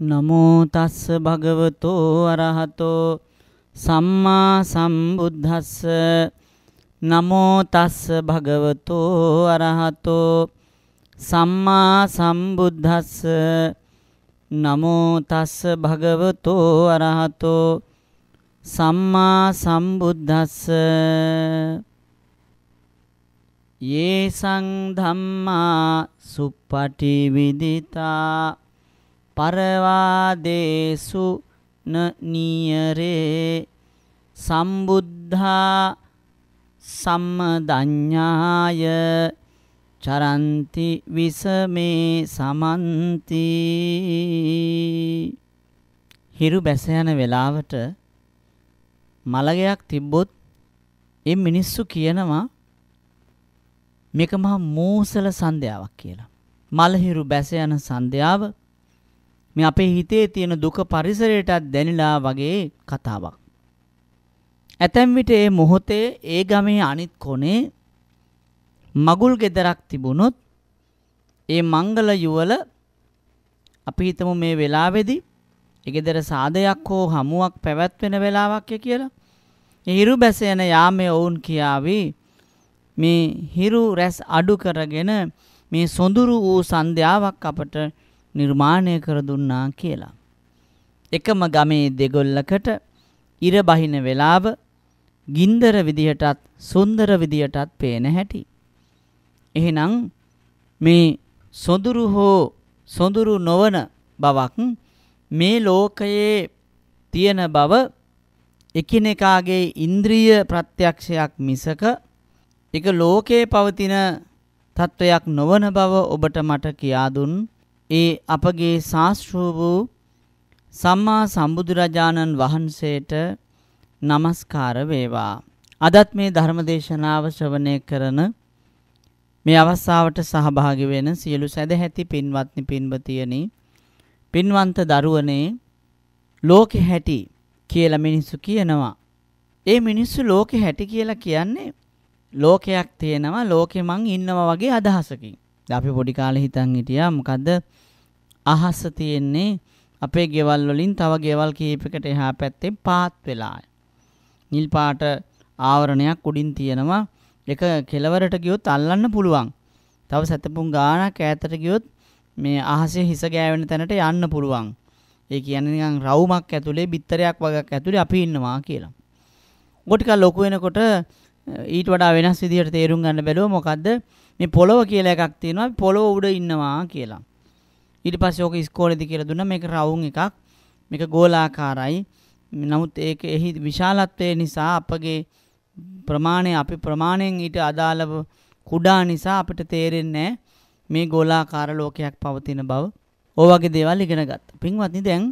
නමෝ තස්ස භගවතෝ අරහතෝ සම්මා සම්බුද්දස්ස නමෝ තස්ස භගවතෝ අරහතෝ සම්මා සම්බුද්දස්ස නමෝ තස්ස භගවතෝ අරහතෝ සම්මා සම්බුද්දස්ස යේසං ධම්මා සුප්පටි විදිතා පරවාදේසු න නියරේ සම්බුද්ධා සම්මදඤ්ඤාය චරන්ති විසමේ සමන්ති හිරු බැස යන වෙලාවට මලගයක් තිබ්බොත් ඒ මිනිස්සු කියනවා මේක මහා මූසල සන්ධ්‍යාවක් කියලා. මලහිරු බැස යන සන්ධ්‍යාව මේ අපේ හිතේ තියෙන දුක පරිසරයටත් දැනිලා වගේ කතාවක්. ඇතැම් විට ඒ මොහොතේ ඒ ගමේ අනිත් කොනේ මගුල් ගෙදරක් තිබුණොත් ඒ මංගල යුවල අපි හිතමු මේ වෙලාවේදී ඒ ගෙදර සාදයක් හෝ හමුවක් පැවැත්වෙන වෙලාවක් කියලා. ඒ හිරු බැස යන යාමේ ඔවුන් කියාවි මේ හිරු රැස් අඩු කරගෙන මේ සොඳුරු වූ සන්ධ්‍යාවක් අපට නිර්මාණය කර දුන්නා කියලා. එකම ගමේ දෙගොල්ලකට ඉර බහින වෙලාව ගින්දර විදියටත් සුන්දර විදියටත් පේන හැටි. එහෙනම් මේ සොඳුරු හෝ සොඳුරු නොවන බවක් මේ ලෝකයේ තියෙන බව එකිනෙකාගේ ඉන්ද්‍රිය ප්‍රත්‍යක්ෂයක් මිසක එක ලෝකයේ පවතින තත්වයක් නොවන බව ඔබට මට කියා දුන් ඒ අපගේ ශාස්ත්‍රූ වූ සම්මා සම්බුදුරජාණන් වහන්සේට নমස්කාර වේවා. අදත් මේ ධර්මදේශනාව ශ්‍රවණය කරන මේ අවස්ථාවට සහභාගි වෙන සියලු සදැහැති පින්වත්නි පින්වතියනි පින්වන්ත දරුවනේ ලෝකෙ හැටි කියලා මිනිස්සු කියනවා. ඒ මිනිස්සු ලෝකෙ හැටි කියලා කියන්නේ ලෝකයක් තියෙනවා ලෝකෙ මං ඉන්නවා වගේ අදහසකින්. අපි පොඩි කාලේ හිතන් හිටියා මොකද්ද අහස තියෙන්නේ අපේ ගෙවල් වලින් තව ගෙවල් කීපයකට එහා පැත්තේ පාත් වෙලා. නිල් පාට ආවරණයක් උඩින් තියෙනවා. එක කෙලවරට ගියොත් අල්ලන්න පුළුවන්. තව සැතපුම් ගානක් ඈතට ගියොත් මේ අහසේ හිස ගෑවෙන තැනට යන්න පුළුවන්. ඒ කියන්නේ නිකන් රවුමක් ඇතුලේ බිත්තරයක් වගේක් ඇතුලේ අපි ඉන්නවා කියලා. ඔක ටිකක් ලොකු වෙනකොට ඊට වඩා වෙනස් විදිහට තේරුම් ගන්න බැලුවා මොකද්ද මේ පොළොව කියලා එකක් තියෙනවා පොළොව උඩ ඉන්නවා කියලා. ඊට පස්සේ ඕක ඉස්කෝලේදී කියලා දුන්නා මේක රවුම් එකක්. මේක ගෝලාකාරයි. නමුත් ඒක එහි විශාලත්වය නිසා අපගේ ප්‍රමාණය අපි ප්‍රමාණයෙන් ඊට අදාළව කුඩා නිසා අපිට තේරෙන්නේ මේ ගෝලාකාර ලෝකයක් පවතින බව. ඕ වගේ දේවල් ඉගෙන ගත්තා. පින්වත්නි දැන්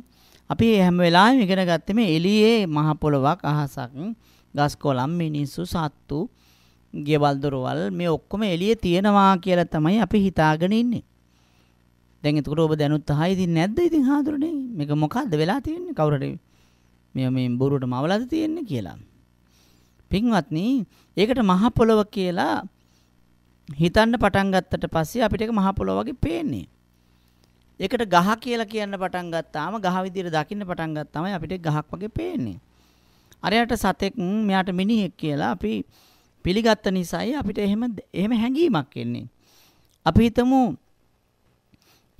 අපි හැම වෙලාවෙම ඉගෙන ගත්තේ මේ එළියේ මහ පොළොවක් අහසක් ගස් කොළන් මිනිස්සු සත්තු ගෙවල් දොරවල් මේ ඔක්කොම එළියේ තියෙනවා කියලා තමයි අපි හිතාගෙන ඉන්නේ. දැන් එතකොට ඔබ දැනුත් අහයි ඉතින් නැද්ද ඉතින් හාදුරනේ මේක මොකද්ද වෙලා තියෙන්නේ කවුරට මේ මේ බොරුවට මවලාද තියෙන්නේ කියලා. පින්වත්නි ඒකට මහ පොළව කියලා හිතන්න පටන් ගත්තට පස්සේ අපිට ඒක මහ පොළව වගේ පේන්නේ. ඒකට ගහ කියලා කියන්න පටන් ගත්තාම ගහ විදියට දකින්න පටන් ගත්තාම අපිට ගහක් වගේ පේන්නේ. අරයට සතෙක් මෙයාට මිනිහෙක් කියලා අපි පිළිගත්ත නිසායි අපිට එහෙම එහෙම හැඟීමක් එන්නේ. අපි හිතමු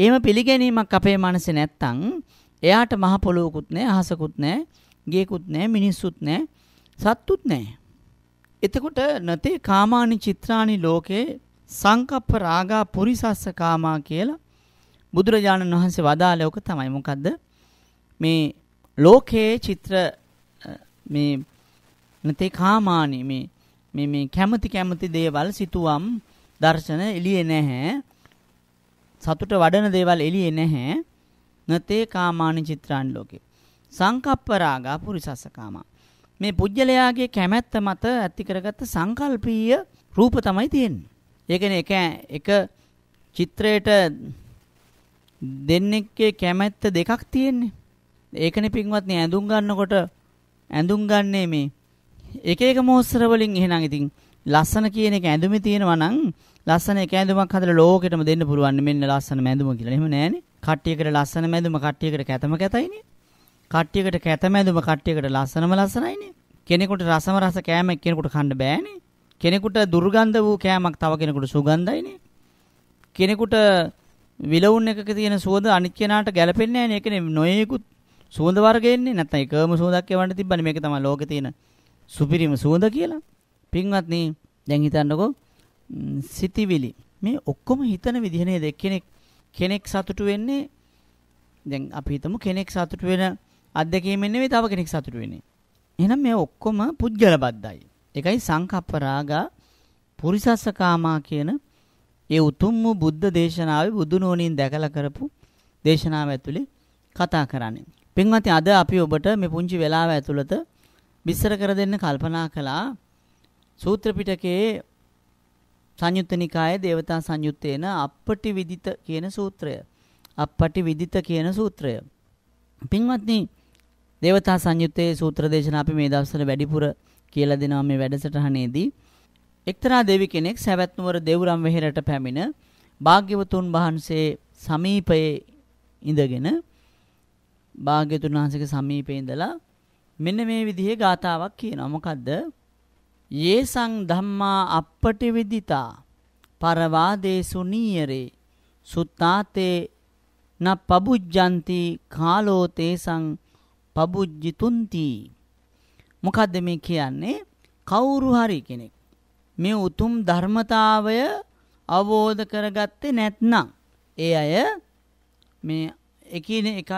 එහෙම පිළිගැනීමක් අපේ මනසේ නැත්තම් එයාට මහ පොළොවකුත් නැහැ, අහසකුත් නැහැ, ගේකුත් නැහැ, මිනිස්සුත් නැහැ, සත්තුත් නැහැ. එතකොට නැතේ කාමානි චිත්‍රානි ලෝකේ සංකප්ප රාගා පුරිසස්ස කාමා කියලා බුදුරජාණන් වහන්සේ වදාළ ඔක තමයි මොකද්ද මේ ලෝකයේ චිත්‍ර මේ නැතේ කාමානි මේ මේ මේ කැමති කැමති දේවල් සිතුවම් දර්ශන එළියේ නැහැ. සතුට වඩන දේවල් එළියේ නැහැ. නතේ කාමානි චිත්‍රාන් ලෝකේ. සංකප්ප රාගා පුරිසස්සකාමා. මේ පුජ්‍යලයාගේ කැමැත්ත මත ඇති කරගත්ත සංකල්පීය රූප තමයි තියෙන්නේ. ඒ කියන්නේ එක එක චිත්‍රයට දෙන්නෙක්ගේ කැමැත්ත දෙකක් තියෙන්නේ. ඒකනේ පින්වත්නි ඇඳුම් ගන්නකොට ඇඳුම් ගන්නේ මේ එක එක මෝස්තර වලින් එහෙනම් ඉතින් ලස්සන කියන එක ඇඳුමේ තියෙනවා නම් ලස්සන එක ඇඳුමක් හදලා ලෝකෙටම දෙන්න පුළුවන් මෙන්න ලස්සන මැඳුම කියලා. එහෙම නෑනේ. කට්ටියකට ලස්සන මැඳුම කට්ටියකට කැතම කැතයිනේ. කට්ටියකට කැතම ඇඳුම කට්ටියකට ලස්සනම ලස්සනයිනේ. කෙනෙකුට රසම රස කෑමක් කෙනෙකුට කන්න බෑනේ. කෙනෙකුට දුර්ගන්ධ වූ කෑමක් තව කෙනෙකුට සුගන්ධයිනේ. කෙනෙකුට විලවුන් එකක තියෙන සුවඳ අනිත් කෙනාට ගැලපෙන්නේ නැහැ නේ. ඒකනේ නොයේකුත් සුවඳ වර්ග එන්නේ. නැත්නම් එකම සුවඳක් එවන්න තිබ්බනේ. මේක තමයි ලෝකේ තියෙන සුපිරිම සුවඳ කියලා. පින්වත්නි දැන් හිතන්නකෝ සිතිවිලි මේ ඔක්කොම හිතන විදිහ නේද කෙනෙක් කෙනෙක් සතුටු වෙන්නේ දැන් අපි හිතමු කෙනෙක් සතුටු වෙන අත්දැකීමෙන් නෙවෙයි තව කෙනෙක් සතුටු වෙන්නේ. එහෙනම් මේ ඔක්කොම පුජ්‍යල බද්දයි. ඒකයි සංකප්ප රාගා පුරිසස්සකාමා කියන ඒ උතුම් වූ බුද්ධ දේශනාවේ බුදු නෝනින් දැකලා කරපු දේශනාව ඇතුලේ කතා කරන්නේ. පින්වත්නි අද අපි ඔබට මේ පුංචි වෙලාව ඇතුළත විස්තර කර දෙන්න කල්පනා කළා සූත්‍ර පිටකයේ සංයුත්ත නිකායේ දේවතා සංයුත්තේන අපපටි විදිත කියන සූත්‍රය අපපටි විදිත කියන සූත්‍රය පින්වත්නි දේවතා සංයුත්තේ සූත්‍ර දේශනා අපි මේ දවස්වල වැඩිපුර කියලා දෙනවා මේ වැඩසටහනේදී එක්තරා දෙවි කෙනෙක් සවැත් නුවර දෙවුරම් වෙහෙරට පැමිණ භාග්‍යවතුන් වහන්සේ සමීපයේ ඉඳගෙන භාග්‍යතුන් වහන්සේගේ සමීපයේ ඉඳලා මෙන්න මේ විදිහේ ගාතාවක් කියනවා. මොකද්ද? යේසං ධම්මා අපපටි විදිතා පරවාදේසු නීයරේ සුත්තාතේ න පබුජ්ජಂತಿ කාලෝ තේසං පබුජ්ජිතුන්ති මොකද්ද මේ කියන්නේ කවුරු හරි කෙනෙක් මේ උතුම් ධර්මතාවය අවබෝධ කරගත්තේ නැත්නම් ඒ අය මේ එකිනෙක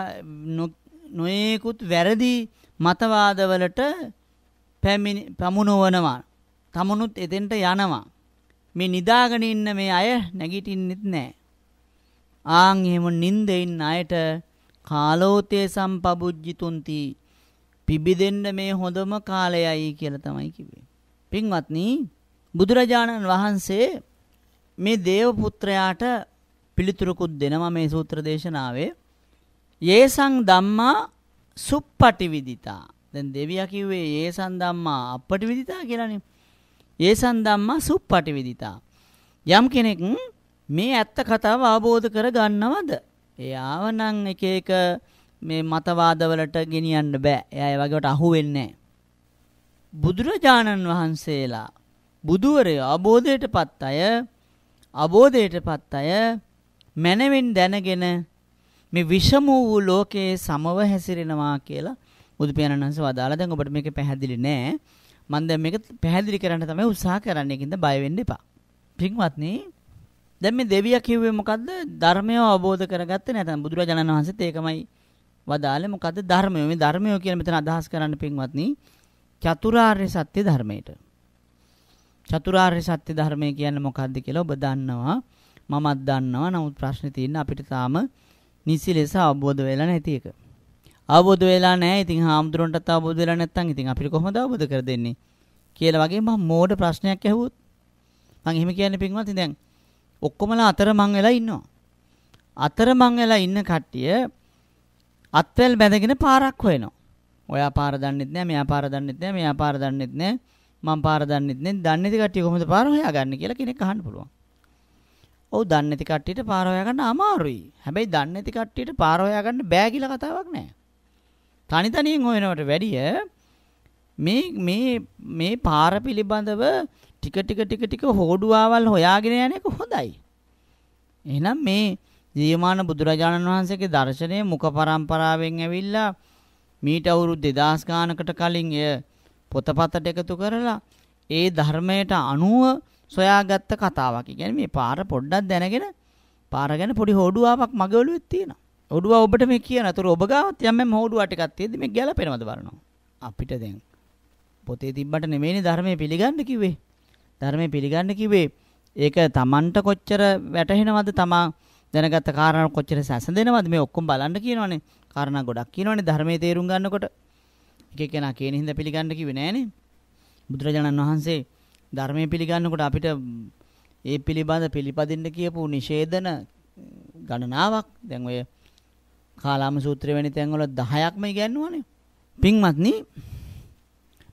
නොයෙකුත් වැරදි මතවාදවලට පැමුණවනවා. තමනුත් එතෙන්ට යනවා. මේ නිදාගෙන ඉන්න මේ අය නැගිටින්නෙත් නැහැ. ආන් එහෙම නිින්දෙන් අයට කාලෝතේ සම්පබුජ්ජිතුන්ති පිබිදෙන්න මේ හොඳම කාලයයි කියලා තමයි කිව්වේ. පින්වත්නි බුදුරජාණන් වහන්සේ මේ දේව පුත්‍රයාට පිළිතුරුකුත් දෙනවා මේ සූත්‍ර දේශනාවේ. යේසං ධම්මා සුප්පටි විදිතා. දැන් දෙවියා කිව්වේ ඒසන් ධම්මා අපටි විදිතා කියලානේ. ඒසන් ධම්මා සුප්පටි විදිතා. යම් කෙනෙක් මේ ඇත්ත කතාව අවබෝධ කර ගන්නවද? එයාව නම් එක එක මේ මතවාදවලට ගෙනියන්න බෑ. එයා ඒ වගේට අහු වෙන්නේ බුදුරජාණන් වහන්සේලා බුදුවරය අවබෝධයටපත් අය අවබෝධයටපත් අය මැනවින් දැනගෙන මේ විෂම වූ ලෝකයේ සමව හැසිරෙනවා කියලා බුදු පියාණන් වහන්සේ වදාලා දැන් ඔබට මේක පැහැදිලි නෑ මම දැන් මේක පැහැදිලි කරන්න තමයි උත්සාහ කරන්නේ ඒකින්ද බය වෙන්න එපා පින්වත්නි දැන් මේ දෙවියා කිව්වේ මොකද්ද ධර්මය අවබෝධ කරගත්තේ නැත්නම් බුදුරජාණන් වහන්සේත් ඒකමයි වදාළේ මොකද්ද ධර්මය මේ ධර්මය කියලා මෙතන අදහස් කරන්න පින්වත්නි චතුරාර්ය සත්‍ය ධර්මයට චතුරාර්ය සත්‍ය ධර්මය කියන්නේ මොකද්ද කියලා ඔබ දන්නවා මමත් දන්නවා නමුත් ප්‍රශ්නේ තියෙන්නේ අපිට තාම නිසි ලෙස අවබෝධ වෙලා නැති එක. අවබෝධ වෙලා නැහැ. ඉතින් හාමුදුරන්ටත් අවබෝධ වෙලා නැත්නම් ඉතින් අපිට කොහොමද අවබෝධ කර දෙන්නේ කියලා වගේ මම මෝඩ ප්‍රශ්නයක් ඇහුවොත් මම එහෙම කියන්නේ පින්වත් දැන් ඔක්කොමලා අතරමං වෙලා ඉන්නවා. අතරමං වෙලා ඉන්න කට්ටිය අත්වැල් බැඳගෙන පාරක් හොයනවා. ඔයා පාර දන්නෙත් නෑ, මෙයා පාර දන්නෙත් නෑ, මෙයා පාර දන්නෙත් නෑ, මම පාර දන්නෙත් නෑ. දන්නේ නැති කට්ටිය කොහොමද පාර හොයාගන්නේ කියලා කෙනෙක් අහන්න පුළුවන්. ඔව් දන්නේ නැති කට්ටියට පාර හොයාගන්න අමාරුයි. හැබැයි දන්නේ නැති කට්ටියට පාර හොයාගන්න බෑ කියලා කතාවක් නෑ. තනි තනියෙන් හොයනවට වැඩිය මේ මේ මේ පාර පිළිබඳව ටික ටික ටික ටික හෝඩුවාවල් හොයාගෙන යන එක හොඳයි. එහෙනම් මේ ජීවමාන බුදුරජාණන් වහන්සේගේ දර්ශනය මුඛ පරම්පරාවෙන් ඇවිල්ලා මීට අවුරුදු 2000 ගානකට කලින් එය පොතපතට එකතු කරලා ඒ ධර්මයට අනුව සොයාගත්ත කතාවක්. ඒ මේ පාර පොඩ්ඩක් දැනගෙන පාර ගැන පොඩි හොඩුවාවක් මගේ ඔළුවේ තියෙනවා. ඔඩුවා ඔබට මේ කියන. ඒතර ඔබ ගාවත් යම් යම් හොඩුවා ටිකක් තියෙද්දි මේ ගැලපෙනවද බලනවා. අපිට දැන් පොතේ තිබ්බට නෙමෙයිනේ ධර්මයේ පිළිගන්න කිව්වේ. ධර්මයේ පිළිගන්න කිව්වේ ඒක Tamanට කොච්චර වැටහෙනවද තමා දැනගත්ත කාරණා කොච්චර සැසඳෙනවද මේ ඔක්කොම බලන්න කියනවනේ. කාරණා ගොඩක් කියනවනේ ධර්මයේ තේරුම් ගන්නකොට. එක එකනා කියන හින්දා පිළිගන්න කිව්වේ නෑනේ. බුදුරජාණන් වහන්සේ ධර්මයේ පිළිගන්නකොට අපිට ඒ පිළිබඳ පිළිපදින්න කියපු නිෂේධන ගණනාවක් දැන් ඔය කාලාම සූත්‍රය වැනි තැන්වල 10ක්ම ඉගැන්වුවානේ. පින්වත්නි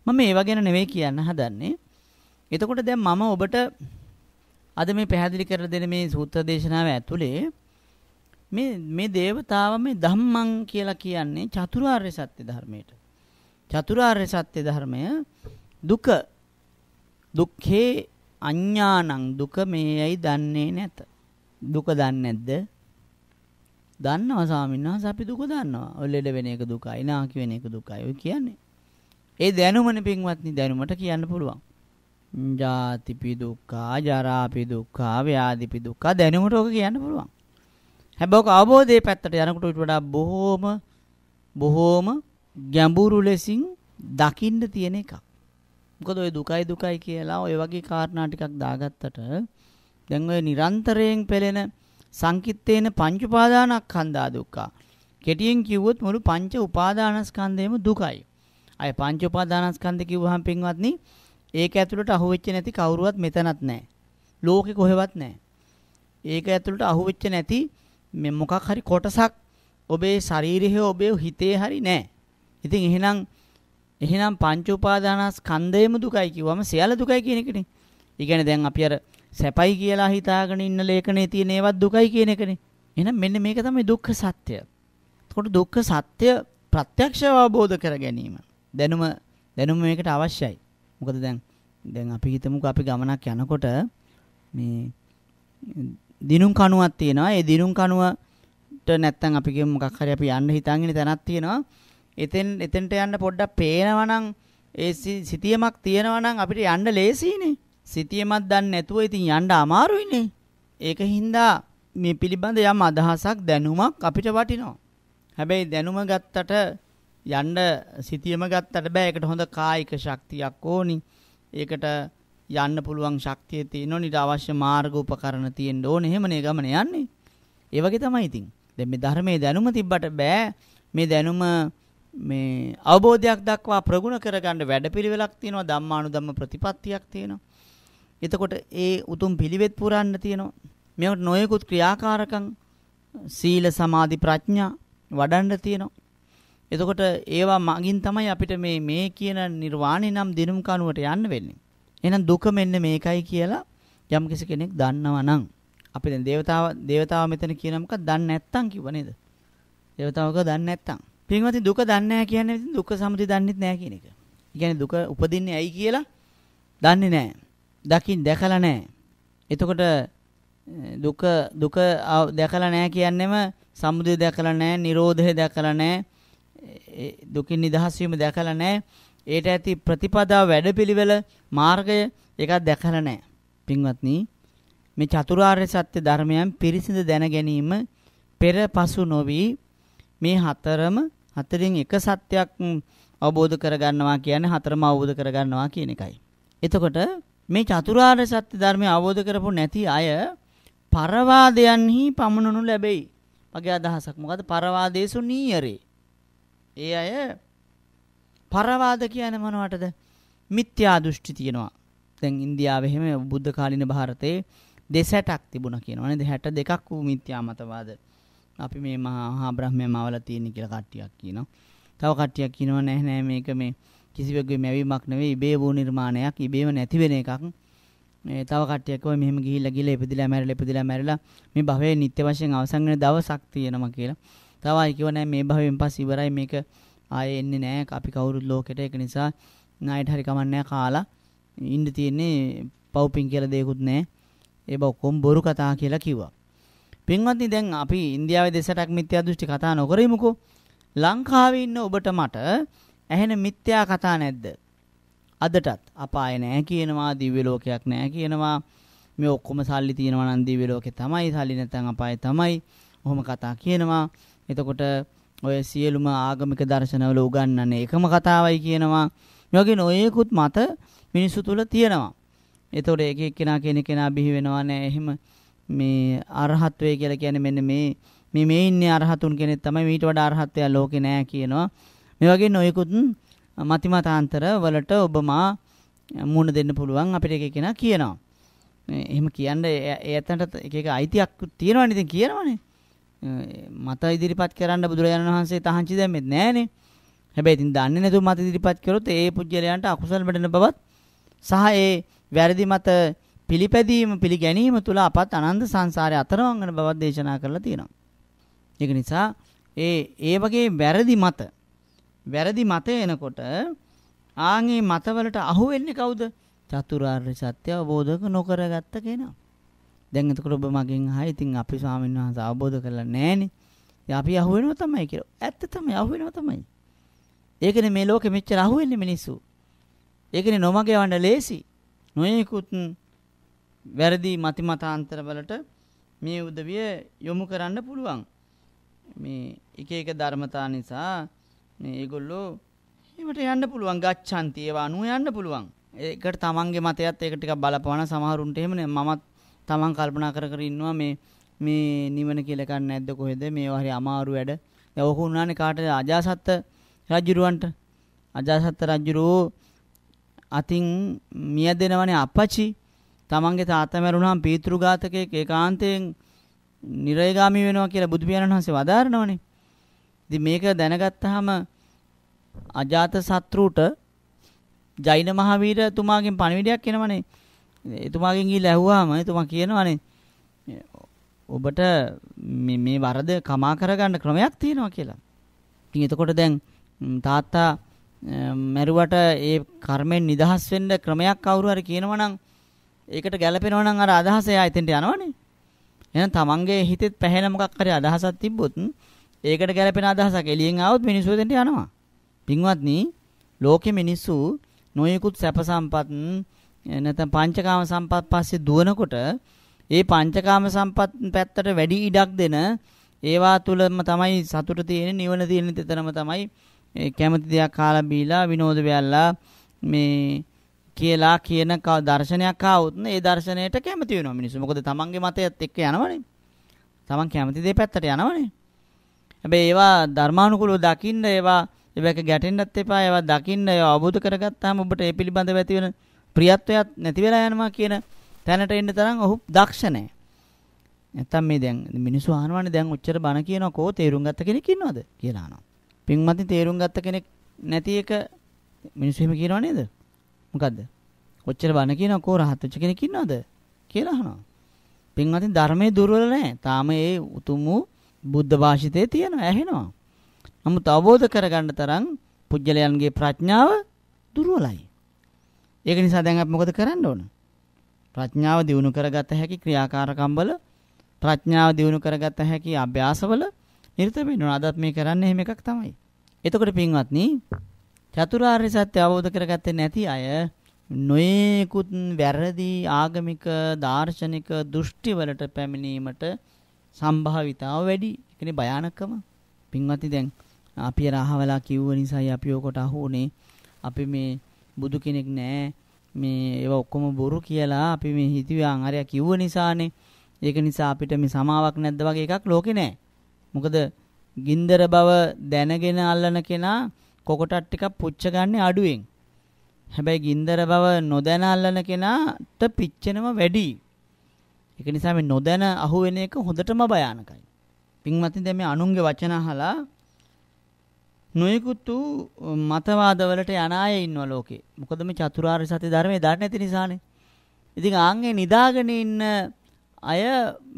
මම ඒව ගැන නෙවෙයි කියන්න හදන්නේ. එතකොට දැන් මම ඔබට අද මේ පැහැදිලි කරලා දෙන මේ සූත්‍ර දේශනාව ඇතුලේ මේ මේ దేవතාව මේ ධම්මං කියලා කියන්නේ චතුරාර්ය සත්‍ය ධර්මයට. චතුරාර්ය සත්‍ය ධර්මය දුක දුක්ඛේ අඥානං දුක මේයි දන්නේ නැත. දුක දන්නේ නැද්ද? දන්නවා ස්වාමීන් වහන්සේ අපි දුක දන්නවා. ඔය ලෙඩ වෙන එක දුකයි, නාකි වෙන එක දුකයි. ඔය කියන්නේ. ඒ දැනුමනේ පින්වත්නි දැනුමට කියන්න පුළුවන්. ජාතිපි දුක්ඛා, ජරාපි දුක්ඛා, ව්‍යාධිපි දුක්ඛා දැනුමට ඔක කියන්න පුළුවන්. හැබැයි ඔක අවබෝධයේ පැත්තට යනකොට ඊට වඩා බොහෝම බොහෝම ගැඹුරු ලෙසින් දකින්න තියෙන එකක්. මොකද ඔය දුකයි දුකයි කියලා ඔය වගේ කාරණා ටිකක් දාගත්තට දැන් ඔය නිරන්තරයෙන් පෙළෙන සංකිට්තේන පංච උපාදානස්කන්ධා දුක්ඛ. කෙටියෙන් කිව්වොත් මුළු පංච උපාදානස්කන්ධයම දුකයි. අය පංච උපාදානස්කන්ධ කිව්වහම පින්වත්නි ඒක ඇතුළට අහුවෙච්ච නැති කවුරුවත් මෙතනත් නැහැ. ලෝකෙ කොහෙවත් නැහැ. ඒක ඇතුළට අහුවෙච්ච නැති මොකක් හරි කොටසක් ඔබේ ශරීරයේ ඔබේ හිතේ හරි නැහැ. ඉතින් එහෙනම් එහෙනම් පංච උපාදානස්කන්ධයම දුකයි කිව්වම සියල්ල දුකයි කියන එකනේ. ඒ කියන්නේ දැන් අපි අර සැපයි කියලා හිතාගෙන ඉන්න ලේඛනයේ තියෙන ඒවත් දුකයි කියන එකනේ. එහෙනම් මෙන්න මේක තමයි දුක්ඛ සත්‍ය. එතකොට දුක්ඛ සත්‍ය ප්‍රත්‍යක්ෂව අවබෝධ කර ගැනීම. දැනුම දැනුම මේකට අවශ්‍යයි. මොකද දැන් දැන් අපි හිතමුකෝ අපි ගමනක් යනකොට මේ දිනුම් කණුවක් තියෙනවා. ඒ දිනුම් කණුවට නැත්තම් අපි මොකක් හරි අපි යන්න හිතන්ගෙන තැනක් තියෙනවා. එතෙන් එතෙන්ට යන්න පොඩ්ඩක් පේනවනම් ඒ සිතියමක් තියෙනවනම් අපිට යන්න ලේසියිනේ. සිතියමක් දන්නේ නැතුව ඉතින් යන්න අමාරුයිනේ. ඒක හින්දා මේ පිළිබඳ යම් අදහසක් දැනුමක් අපිට වටිනවා. හැබැයි දැනුම ගත්තට යන්න සිතියම ගත්තට බෑ. ඒකට හොඳ කායික ශක්තියක් ඕනි. ඒකට යන්න පුළුවන් ශක්තිය තියෙන ඕනි. ඊට අවශ්‍ය මාර්ග උපකරණ තියෙන්න ඕනේ. එහෙමනේ ගමන යන්නේ. ඒ වගේ තමයි ඉතින්. දැන් මේ ධර්මයේ දැනුම තිබ්බට බෑ. මේ දැනුම මේ අවබෝධයක් දක්වා ප්‍රගුණ කරගන්න වැඩපිළිවෙලක් තියෙනවා ධම්මානුධම්ම ප්‍රතිපත්තියක් තියෙනවා. එතකොට ඒ උතුම් පිළිවෙත් පුරන්න තියෙනවා. මේකට නොයෙකුත් ක්‍රියාකාරකම් සීල සමාධි ප්‍රඥා වඩන්න තියෙනවා. එතකොට ඒවා මගින් තමයි අපිට මේ මේ කියන නිර්වාණය නම් දිනුම් කණුවට යන්න වෙන්නේ. එහෙනම් දුක මෙන්න මේකයි කියලා යම්කිසි කෙනෙක් දන්නවා නම් අපි දැන් దేవතාව దేవතාව මෙතන කියන මොකක්ද දන්නේ නැත්තම් කිව්ව නේද? దేవතාවක දන්නේ නැත්තම් පින්වත්නි දුක දන්නේ නැහැ කියන්නේ දුක්ඛ සමුදය දන්නෙත් නැහැ කියන එක. ඒ කියන්නේ දුක උපදින්නේ ඇයි කියලා දන්නේ නැහැ. දකින් දැකලා නැහැ. එතකොට දුක දුක දැකලා නැහැ කියන්නේම සමුදය දැකලා නැහැ, නිරෝධය දැකලා නැහැ, දුකින් නිදහස් වීම දැකලා නැහැ. ඒට ඇති ප්‍රතිපදා වැඩපිළිවෙල මාර්ගය ඒක දැකලා නැහැ. පින්වත්නි මේ චතුරාර්ය සත්‍ය ධර්මයන් පිරිසිඳ දැන ගැනීම පෙර පසු නොවි මේ හතරම හතරෙන් එක සත්‍යයක් අවබෝධ කරගන්නවා කියන්නේ හතරම අවබෝධ කරගන්නවා කියන එකයි. එතකොට මේ චතුරාර්ය සත්‍ය ධර්මය අවබෝධ කරපො නැති අය පරවාදයන්හි පමනනු ලැබෙයි. මගේ අදහසක් මොකද පරවාදේසු නීයරේ. ඒ අය පරවාද කියන මොනවටද? මිත්‍යා දෘෂ්ටි තියෙනවා. දැන් ඉන්දියාවේ හැම බුද්ධ කාලින ಭಾರතයේ දෙසැටක් තිබුණා කියනවා නේද? 62ක් වූ මිත්‍යා මතවාද. අපි මේ මහා බ්‍රහ්මයා මවලා තියෙන කියලා කට්ටියක් කියනවා. තව කට්ටියක් කියනවා නෑ නෑ මේක මේ කිසිවෙකුගේ මැවීමක් නෙවෙයි ඉබේ වූ නිර්මාණයක් ඉබේම නැති වෙන එකක්. මේ තව කට්ටියක් ඔය මෙහෙම ගිහිල්ලා ගිහිල්ලා ඉපදිලා මැරිලා ඉපදිලා මැරිලා මේ භවයේ නිත්‍ය වශයෙන් අවසන් වෙන දවසක් තියෙනවා කියලා. තව අය කියව නෑ මේ භවයෙන් පස්සේ ඉවරයි මේක ආයේ එන්නේ නෑ අපි කවුරුත් ලෝකෙට ඒක නිසා ණයට හරි කමන්නේ කාලා ඉන්න තියෙන්නේ පව්පින් කියලා දෙයක්වත් නෑ. ඒ බව කොම් බොරු කතා කියලා කිව්වා. පින්වත්නි දැන් අපි ඉන්දියාවේ දෙසටක් මිත්‍යා දෘෂ්ටි කතා නොකරමුකෝ. ලංකාවේ ඉන්න ඔබට මට ඇහෙන මිත්‍යා කතා නැද්ද? අදටත් අපාය නැහැ කියනවා දිව්‍ය ලෝකයක් නැහැ කියනවා මේ ඔක්කොම සල්ලි තියෙනවා නම් දිව්‍ය ලෝකේ තමයි සල්ලි නැත්නම් අපාය තමයි ඔහොම කතා කියනවා එතකොට ඔය සියලුම ආගමික දර්ශනවල උගන්වන්නේ එකම කතාවයි කියනවා. මේ වගේ නොයෙකුත් මත මිනිසු තුල තියෙනවා. ඒතකොට එක එක්කෙනා කියන කෙනා බිහි වෙනවා නෑ එහෙම මේ අරහත්වේ කියලා කියන්නේ මෙන්න මේ මේ මේ ඉන්නේ අරහතුන් කෙනෙක් තමයි ඊට වඩා අරහත්ය ලෝකේ නෑ කියනවා. මේ වගේ නොයෙකුත් මතිමතාන්තර වලට ඔබමා මුණ දෙන්න පුළුවන් අපිට එක කෙනා කියනවා. එහෙම කියන්න ඒත්තන්ට එක එක අයිතියක් තියෙනවනේ ඉතින් කියනවනේ. මත ඉදිරිපත් කරන්න බුදුරජාණන් වහන්සේ තහංචි දැම්මෙත් නෑනේ. හැබැයි ඉතින් දන්නේ නැතුව මත ඉදිරිපත් කරොත් ඒ පුජ්‍යලයන්ට අකුසල් වැඩෙන බවත් සහ ඒ වැරදි මත පිළිපැදීම පිළිගැනීම තුළ අපත් අනන්ත සංසාරයේ අතරවංගන බවක් දේශනා කරලා තියෙනවා. ඒක නිසා ඒ ඒ වගේ වැරදි මත වැරදි මත එනකොට ආන්ගේ මතවලට අහු වෙන්නේ කවුද? චතුරාර්ය සත්‍ය අවබෝධ නොකරගත්ත කෙනා. දැන් එතකොට ඔබ මගෙන් අහයි ඉතින් අපි ස්වාමීන් වහන්සේ අවබෝධ කරලා නැහනේ. අපි අහු වෙනවා තමයි කියලා. ඇත්ත තමයි අහු වෙනවා තමයි. ඒකනේ මේ ලෝකෙ මෙච්චර අහු වෙන්නේ මිනිස්සු. ඒකනේ නොමග යවන්න ලේසි. නොයෙකුත් වැරදි මතිමතාන්තර වලට මේ උදවිය යොමු කරන්න පුළුවන්. මේ එක එක ධර්මතා නිසා මේ ඒගොල්ලෝ ඒවට යන්න පුළුවන් ගච්ඡන්ති ඒවා අනුව යන්න පුළුවන්. ඒකට තමන්ගේ මතයත් ඒක ටිකක් බලපවන සමහරුන්ට එහෙමනේ මමත් තමන් කල්පනා කර කර ඉන්නවා මේ මේ නිවන කියලා ගන්න නැද්ද කොහෙද මේවා හරි අමාරු වැඩ. දැන් ඔහු උනානේ කාටද අජාසත් රජුරවන්ට අජාසත් රජුරෝ අතින් මියදෙනවනේ අපච්චි තමන්ගේ තාත්තා මැරුණාම පීතෘඝාතකයෙක් ඒකාන්තයෙන් නිරයගාමි වෙනවා කියලා බුදු පියාණන් වහන්සේ වදාරනවනේ. ඉතින් මේක දැනගත්තාම අජාත සත්‍රුට ජෛන මහවීරතුමාගෙන් පණිවිඩයක් එනවනේ. එතුමාගෙන් ගිහිල්ලා ඇහුවාම එතුමා කියනවනේ ඔබට මේ මේ වරද කමා කරගන්න ක්‍රමයක් තියෙනවා කියලා. ඉතින් එතකොට දැන් තාත්තා මැරුවට ඒ කර්මෙන් නිදහස් වෙන්න ක්‍රමයක් කවුරු හරි කියනවනම් ඒකට ගැළපෙනවා නම් අර අදහස එයා එතෙන්ට යනවනේ. එහෙනම් තමන්ගේ හිතෙත් පැහැෙන මොකක් හරි අදහසක් තිබ්බොත් ඒකට ගැළපෙන අදහසක් එළියෙන් ආවොත් මිනිස්සු එතෙන්ට යනවා. පින්වත්නි ලෝකෙ මිනිස්සු නොයෙකුත් සැප සම්පත් නැත්නම් පංචකාම සම්පත් පස්සේ දුවනකොට ඒ පංචකාම සම්පත් පැත්තට වැඩි ඉඩක් දෙන ඒවා තුලම තමයි සතුට තියෙන්නේ නිවන තියෙන්නේ තැනම තමයි කැමති දෙයක් කාලා බීලා විනෝද වෙයලා මේ කියලා කියන දර්ශනයක් ආවොත් ඒ දර්ශනයට කැමති වෙනවා මිනිස්සු. මොකද තමන්ගේ මතයත් එක්ක යනවනේ. තමන් කැමති දේ පැත්තට යනවනේ. හැබැයි ඒවා ධර්මානුකූලව දකින්න ඒවා ඒවක ගැටෙන්නත් එපා. ඒවා දකින්න ඒවා අවබෝධ කරගත්තාම ඔබට ඒ පිළිබඳව ඇති වෙන ප්‍රියත්වයක් නැති වෙලා යනවා කියන තැනට එන්න තරම් ඔහු දක්ෂ නැහැ. නැත්තම් මේ දැන් මිනිස්සු අහනවානේ දැන් ඔච්චර බණ කියනවා කෝ තේරුම් ගත්ත කෙනෙක් ඉන්නවද කියලා අහනවා. පින්වත්නි තේරුම් ගත්ත කෙනෙක් නැති එක මිනිස්සු එහෙම කියනවා නේද? මොකද්ද? කොච්චර බණ කියනවා කෝ රහත් වෙච්ච කෙනෙක් ඉන්නවද කියලා අහනවා. පින්වත්නි ධර්මයේ දුර්වල නැහැ. තාම ඒ උතුම් වූ බුද්ධ භාෂිතේ තියෙනවා ඇහෙනවා. නමුත් අවබෝධ කරගන්න තරම් පුජ්‍යලයන්ගේ ප්‍රඥාව දුර්වලයි. ඒක නිසා දැන් අපි මොකද කරන්න ඕන? ප්‍රඥාව දියුණු කරගත හැකි ක්‍රියාකාරකම්වල ප්‍රඥාව දියුණු කරගත හැකි අභ්‍යාසවල නිරත වෙනවා. අදත් මේ කරන්නේ එහෙම එකක් තමයි. එතකොට පින්වත්නි චතුරාර්ය සත්‍ය අවබෝධ කරගත්තේ නැති අය නොයේකුත් වැරදි ආගමික දාර්ශනික දෘෂ්ටිවලට පැමිණීමට සම්භාවිතාව වැඩි. ඒ කියන්නේ භයානකම. පින්වත්නි දැන් අපි රහවලා කිව්ව නිසායි අපි ඔකට අහුනේ. අපි මේ බුදු කෙනෙක් නෑ. මේ ඒවා ඔක්කොම බොරු කියලා අපි මේ හිතුවේ අංගරය කිව්ව නිසානේ. ඒක නිසා අපිට මේ සමාවක් නැද්ද වගේ එකක් ලෝකේ නෑ. මොකද ගින්දර බව දැනගෙන අල්ලන කෙනා කොකොටක් ටිකක් පුච්ච ගන්න අඩුවෙන්. හැබැයි ගින්දර බව නොදැන අල්ලන කෙනාට පිච්චෙනම වැඩි. ඒක නිසා මේ නොදැන අහුවෙන එක හොඳටම භයානකයි. පින්වත්නි දැන් මේ අනුන්ගේ වචන අහලා නොයෙකුත් මතවාදවලට යන අය ඉන්නවා ලෝකේ. මොකද මේ චතුරාර්ය සත්‍ය ධර්මයේ දන්නේ නැති නිසානේ. ඉතින් ආන්ගේ නිදාගෙන ඉන්න අය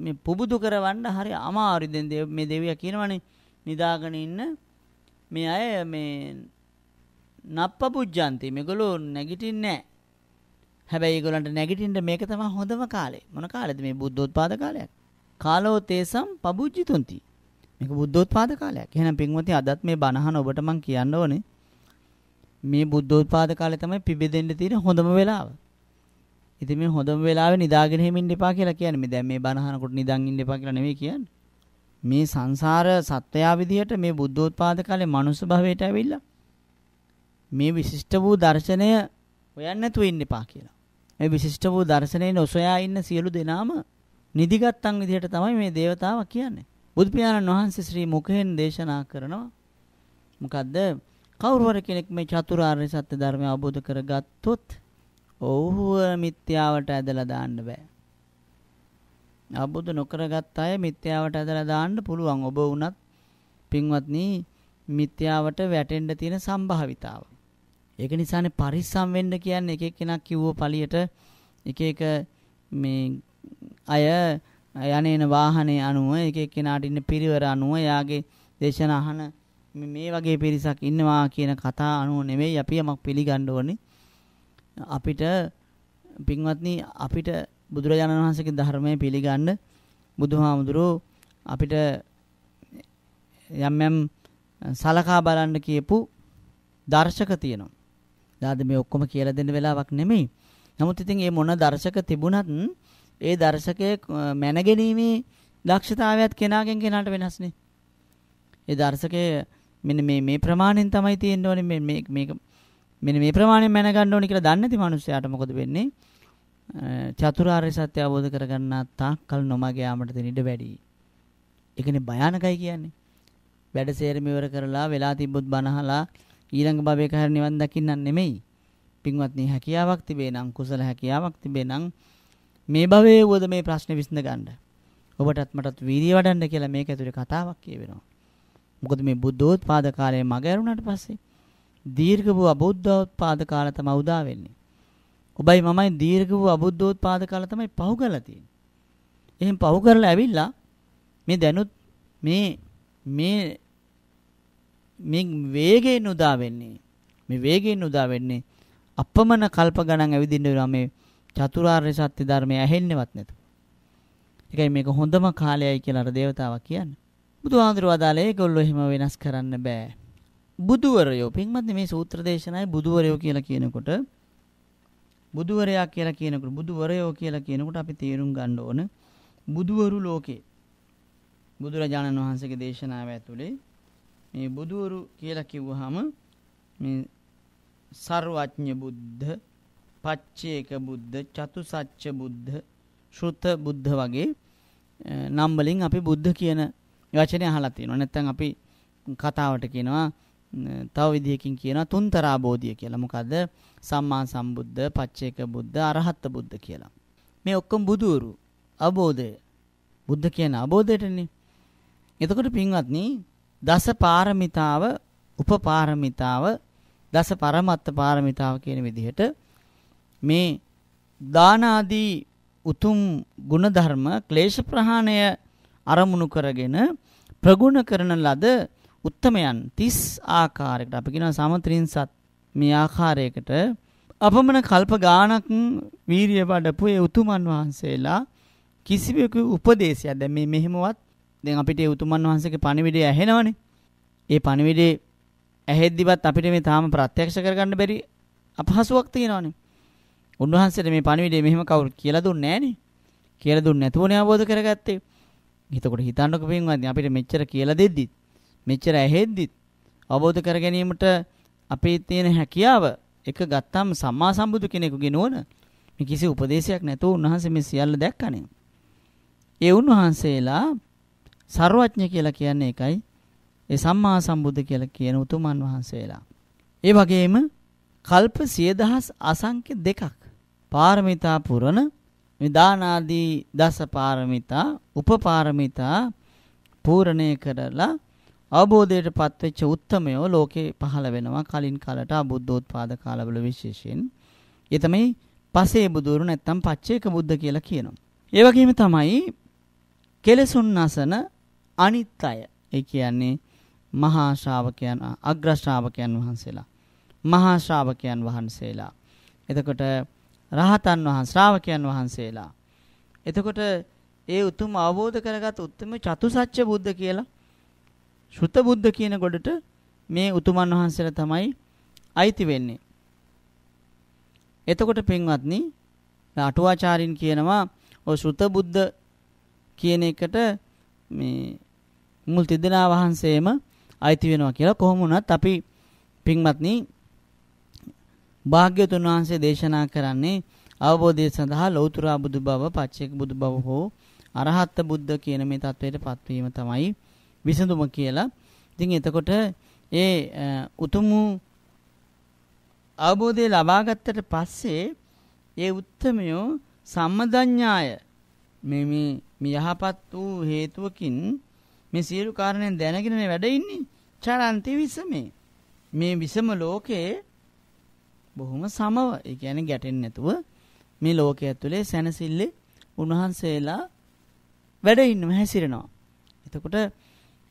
මේ පුබුදු කරවන්න හරි අමාරු දෙන් මේ දෙවියා කියනවනේ නිදාගෙන ඉන්න මේ අය මේ නප්පපුජ්ජන්ති මේගොල්ලෝ නැගිටින්නේ නැහැ. හැබැයි ඒගොල්ලන්ට නැගිටින්න මේක තමයි හොඳම කාලේ. මොන කාලෙද මේ බුද්ධෝත්පාද කාලයක්? කාලෝ තේසම් පබුජ්ජිතුන්ති. මේක බුද්ධෝත්පාද කාලයක්. එහෙනම් පින්වත්නි අදත් මේ බණහන ඔබට මම කියන්න ඕනේ. මේ බුද්ධෝත්පාද කාලේ තමයි පිබෙදෙන්න තියෙන හොඳම වෙලාව. ඉතින් මේ හොඳම වෙලාවේ නිදාගෙන හිමින් ඉන්න එපා කියලා කියන්නේ. දැන් මේ බණහනකට නිදාන් ඉන්න එපා කියලා නෙමෙයි කියන්නේ. මේ සංසාර සත්වයා විදිහට මේ බුද්ධෝත්පාද කාලේ මනුස්ස භවයට ඇවිල්ලා මේ විශිෂ්ට වූ දර්ශනය හොයන්න නැතුව ඉන්න එපා කියලා. මේ විශිෂ්ට වූ දර්ශනය නොසොයා ඉන්න සියලු දෙනාම නිදිගත්තන් විදිහට තමයි මේ దేవතාව කියන්නේ. බුදු පියාණන් වහන්සේ ශ්‍රී මුඛයෙන් දේශනා කරනවා. මොකද්ද? කවුරුවර කෙනෙක් මේ චතුරාර්ය සත්‍ය ධර්මය අවබෝධ කරගත්තොත් ඔව්හුව මිත්‍යාවට ඇදලා දාන්න බෑ. අවබෝධ නොකරගත් අය මිත්‍යාවට ඇදලා දාන්න පුළුවන්. ඔබ වුණත් පින්වත්නි මිත්‍යාවට වැටෙන්න තියෙන සම්භාවිතාව. ඒක නිසානේ පරිස්සම් වෙන්න කියන්නේ එක එක්කෙනා කිව්ව පළියට එක එක මේ අය යන්නේන වාහනේ අනුව එක එක්කෙනාට ඉන්න පිරිවර අනුව යාගේ දේශන අහන මේ වගේ පිරිසක් ඉන්නවා කියන කතා අනුව නෙමෙයි අපි යමක් පිළිගන්න ඕනේ. අපිට පින්වත්නි අපිට බුදුරජාණන් වහන්සේගේ ධර්මය පිළිගන්න බුදුහාමුදුරුවෝ අපිට යම් යම් සලකා බලන්න කියපු දර්ශක තියෙනවා. දාද මේ ඔක්කොම කියලා දෙන්න වෙලාවක් නෙමෙයි. නමුත් ඉතින් මේ මොන දර්ශක තිබුණත් ඒ දර්ශකයේ මැනගැනීමේ දක්ෂතාවයත් කෙනාගෙන් කෙනාට වෙනස්නේ. ඒ දර්ශකයේ මෙන්න මේ මේ ප්‍රමාණයෙන් තමයි තියෙන්න ඕනේ මේ මේක මෙන්න මේ ප්‍රමාණයෙන් මැනගන්න ඕනේ කියලා දන්නේ නැති මිනිස්සයාට මොකද වෙන්නේ? චතුරාර්ය සත්‍ය අවබෝධ කරගන්නා තාක්කල් නොමග යාමට තියෙන ඉඩ වැඩි. ඒ කියන්නේ භයානකයි කියන්නේ. වැඩ සේරම ඉවර කරලා වෙලා තිබ්බොත් බනහලා ඊළඟ භවයක හැර නිවන් දකින්න නෙමෙයි. පින්වත්නි හැකියාවක් තිබේ නම් කුසල හැකියාවක් තිබේ නම් මේ භවයේ වුවද මේ ප්‍රශ්නේ විසඳ ගන්න. ඔබටත් මටත් වීර්ය වඩන්න කියලා මේක ඇතුලේ කතාවක් කියවෙනවා. මොකද මේ බුද්ධෝත්පාද කාලයේ මග ඇරුණාට පස්සේ දීර්ඝ වූ අබෝධෝත්පාද කාලය තමයි උදා වෙන්නේ. ඔබයි මමයි දීර්ඝ වූ අබුද්ධෝත්පාද කාලය තමයි පහු කරලා තියෙන්නේ. එහෙන් පහු කරලා ඇවිල්ලා මේ දැනුත් මේ මේ මේ වේගයෙන් උදා වෙන්නේ මේ වේගයෙන් උදා වෙන්නේ අපමණ කල්ප ගණන් ඇවිදින්න වෙනවා මේ චතුරාර්ය සත්‍ය ධර්මය ඇහෙන්නවත් නැතුව. ඒකයි මේක හොඳම කාලයයි කියලා අර දේවතාවා කියන්නේ. බුදුහාඳුර වදාළේ ඒගොල්ලෝ එහෙම වෙනස් කරන්න බෑ. බුදුවරයෝ පින්වත්නි මේ සූත්‍ර දේශනාවේ බුදුවරයෝ කියලා කියනකොට බුදුවරයා කියලා කියනකොට බුදුවරයෝ කියලා කියනකොට අපි තේරුම් ගන්න ඕන බුදුවරු ලෝකේ බුදුරජාණන් වහන්සේගේ දේශනාව ඇතුලේ මේ බුදුවරු කියලා කිව්වහම මේ සර්වඥ බුද්ධ, පච්චේක බුද්ධ, චතුසත්‍ය බුද්ධ, ශ්‍රුත බුද්ධ වගේ නම් වලින් අපි බුද්ධ කියන වචනේ අහලා තියෙනවා. නැත්නම් අපි කතාවට කියනවා තව විදිහකින් කියනවා තුන්තරා බෝධිය කියලා. මොකද සම්මා සම්බුද්ධ, පච්චේක බුද්ධ, අරහත් බුද්ධ කියලා. මේ ඔක්කොම බුදුවරු අවබෝධය. බුද්ධ කියන අවබෝධයටනේ. එතකොට පින්වත්නි දස පාරමිතාව, උපපාරමිතාව, දස පරමත්ත පාරමිතාව කියන විදිහට මේ දාන ආදී උතුම් ගුණධර්ම ක්ලේශ ප්‍රහාණය අරමුණු කරගෙන ප්‍රගුණ කරන ලද උත්තමයන් 30 ආකාරයකට අපි කියනවා සමත්‍රින්සත් මේ ආකාරයකට අපමණ කල්ප ගානක් වීරිය වඩපු ඒ උතුමන් වහන්සේලා කිසිවෙකු උපදේශයක් දැන් මේ මෙහෙමවත් දැන් අපිට ඒ උතුමන් වහන්සේගේ පණිවිඩය ඇහෙනවනේ. ඒ පණිවිඩේ ඇහෙද්දිවත් අපිට මේ තාම ප්‍රත්‍යක්ෂ කරගන්න බැරි අපහසුාවක් තියෙනවනේ. උන්වහන්සේට මේ පණිවිඩය මෙහෙම කවුරු කියලා දුන්නේ නැහනේ. කියලා දුන්නේ නැතුවනේ අවබෝධ කරගත්තේ. එතකොට හිතන්නකෝ පින්වත්නි අපිට මෙච්චර කියලා දෙද්දිත් මෙච්චර ඇහෙද්දිත් අවබෝධ කර ගැනීමට අපේ තියෙන හැකියාව එක ගත්තම් සම්මා සම්බුදු කෙනෙකුගේ නෝන මේ කිසි උපදේශයක් නැතුව උන්වහන්සේ මේ සියල්ල දැක්කනේ. ඒ උන්වහන්සේලා ਸਰවඥ කියලා කියන්නේ එකයි ඒ සම්මා සම්බුද්ධ කියලා කියන උතුමන් වහන්සේලා. ඒ වගේම කල්ප 10000 අසංඛ්‍ය දෙකක් පාරමිතා පුරන මේ දාන ආදී දස පාරමිතා උපපාරමිතා පූර්ණේ කරලා අවබෝධයට පත්වෙච්ච උත්මයෝ ලෝකේ පහළ වෙනවා කලින් කාලට අබුද්ධෝත්පාද කාලවල විශේෂයෙන්. ඒ තමයි පසේ බුදුරු නැත්තම් පච්චේක බුද්ධ කියලා කියනවා. ඒ වගේම තමයි කෙලසුන් නසන අනිත් අය. ඒ කියන්නේ මහා ශ්‍රාවකයන් අග්‍ර ශ්‍රාවකයන් වහන්සේලා. මහා ශ්‍රාවකයන් වහන්සේලා. එතකොට රහතන් වහන්සේ ශ්‍රාවකයන් වහන්සේලා. එතකොට ඒ උතුම් අවබෝධ කරගත් උතුම් චතුසත්‍ය බුද්ධ කියලා ශුත බුද්ධ කියන ගොඩට මේ උතුමන් වහන්සේලා තමයි අයිති වෙන්නේ. එතකොට පින්වත්නි අටුවාචාරින් කියනවා ඔය ශුත බුද්ධ කියන එකට මේ මුල් තිදෙනා වහන්සේම අයිති වෙනවා කියලා කොහොම වුණත් අපි පින්වත්නි භාග්‍යතුන් වහන්සේ දේශනා කරන්නේ අවබෝධය සඳහා ලෞතර බුදු බව, පච්චේක බුදු බව හෝ අරහත් බුද්ධ කියන මේ தത്വයට පත්වීම තමයි විසඳුම කියලා. ඉතින් එතකොට ඒ උතුම් අවබෝධය ලබාගත්තට පස්සේ ඒ උත්තමයෝ සම්මදඤ්ඤාය මේ මේ මියහපත් වූ හේතුවකින් මේ සියලු කාරණේ දැනගෙන වැඩ ඉන්නේ චරන්ති විසමේ. මේ විසම ලෝකේ බොහොම සමව ඒ කියන්නේ ගැටෙන්නේ නැතුව මේ ලෝකයේ ඇතුලේ සැනසille උන්වහන්සේලා වැඩ ඉන්නව හැසිරෙනවා. එතකොට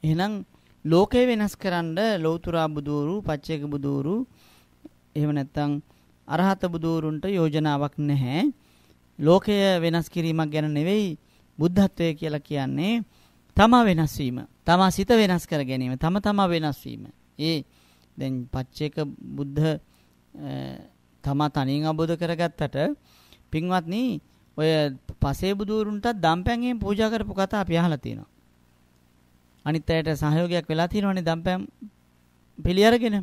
එහෙනම් ලෝකය වෙනස් කරන්න ලෞතුරා බුදూరు, පච්චේක බුදూరు එහෙම නැත්නම් අරහත බුදూరుන්ට යෝජනාවක් නැහැ. ලෝකය වෙනස් කිරීමක් ගැන නෙවෙයි බුද්ධත්වය කියලා කියන්නේ තමා වෙනස් වීම. තමා සිත වෙනස් කර ගැනීම, තම තමා වෙනස් වීම. ඒ දැන් පච්චේක බුද්ධ තමා තනියෙන් අවබෝධ කරගත්තට පින්වත්නි ඔය පසේ බුදూరుන්ටත් දම්පැන්ගෙන් පූජා කරපු කතා අපි අහලා තියෙනවා. අනිත් අයට සහයෝගයක් වෙලා තියෙනවනේ දම්පැම් පිළි අරගෙන.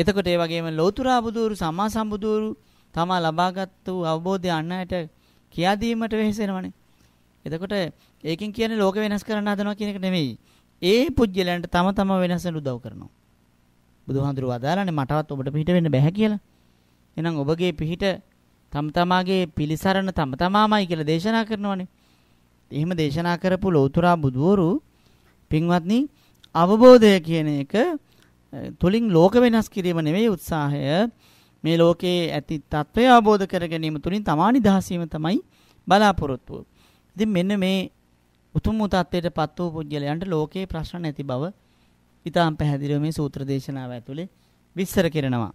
එතකොට ඒ වගේම ලෞතුරා බුදුරු සම්මා සම්බුදුරු තමා ලබාගත් වූ අවබෝධය අන්නයට කියා දීමට වෙහෙසෙනවනේ. එතකොට ඒකෙන් කියන්නේ ලෝක වෙනස් කරන්න හදනවා කියන එක නෙමෙයි. ඒ පුජ්‍යලයන්ට තම තම වෙනස් වෙන්න උදව් කරනවා. බුදුහාඳුරු වදාලානේ මටවත් ඔබට පිට වෙන්න බෑ කියලා. එහෙනම් ඔබගේ පිහිට තම තමාගේ පිළිසරණ තම තමාමයි කියලා දේශනා කරනවානේ. එහෙම දේශනා කරපු ලෞතුරා බුදුවරු පින්වත්නි අවබෝධය කියන එක තුලින් ලෝක වෙනස් කිරීම නෙවෙයි උත්සාහය. මේ ලෝකයේ ඇති తත්වය අවබෝධ කර ගැනීම තුලින් තමා නිදහස තමයි බලාපොරොත්තු. ඉතින් මෙන්න මේ උතුම් වූ தත්වයටපත් වූ පුජ්‍යලයන්ට ලෝකයේ ප්‍රශ්න නැති බව ඊටාම් පැහැදිලිව මේ සූත්‍ර දේශනාව ඇතුලේ විස්තර කරනවා.